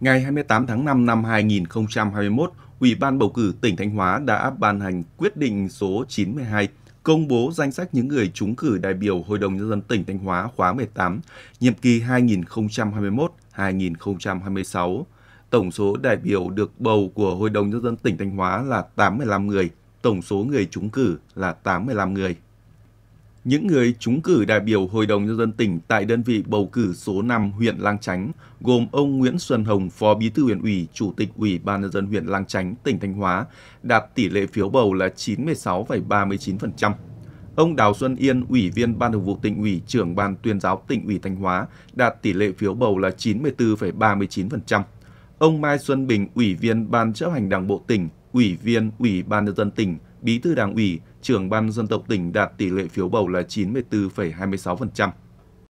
Ngày 28 tháng 5 năm 2021, Ủy ban bầu cử tỉnh Thanh Hóa đã ban hành quyết định số 92 công bố danh sách những người trúng cử đại biểu Hội đồng Nhân dân tỉnh Thanh Hóa khóa 18, nhiệm kỳ 2021-2026. Tổng số đại biểu được bầu của Hội đồng Nhân dân tỉnh Thanh Hóa là 85 người, tổng số người trúng cử là 85 người. Những người trúng cử đại biểu Hội đồng Nhân dân tỉnh tại đơn vị bầu cử số 5 huyện Lang Chánh gồm ông Nguyễn Xuân Hồng, Phó Bí thư huyện ủy, Chủ tịch Ủy ban Nhân dân huyện Lang Chánh, tỉnh Thanh Hóa, đạt tỷ lệ phiếu bầu là 96,39%. Ông Đào Xuân Yên, Ủy viên Ban thường vụ tỉnh ủy, trưởng Ban tuyên giáo tỉnh ủy Thanh Hóa, đạt tỷ lệ phiếu bầu là 94,39%. Ông Mai Xuân Bình, Ủy viên Ban chấp hành Đảng bộ tỉnh, Ủy viên Ủy ban nhân dân tỉnh, Bí thư Đảng ủy, trưởng ban dân tộc tỉnh đạt tỷ lệ phiếu bầu là 94,26%.